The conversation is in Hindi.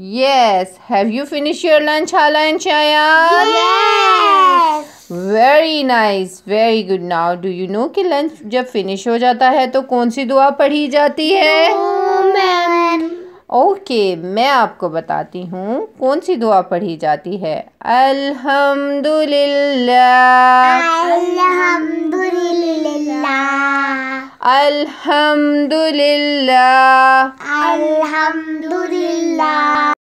Yes. Have you finished your lunch, Hala and Shayal? Yes. Very nice. Very good. Now, do you know कि lunch जब finish हो जाता है तो कौन सी दुआ पढ़ी जाती है मैम ओके okay, मैं आपको बताती हूँ कौन सी दुआ पढ़ी जाती है अल्हम्दुलिल्लाह अल्हम्दुलिल्लाह अल्हम्दुलिल्लाह अल्हम्दुलिल्लाह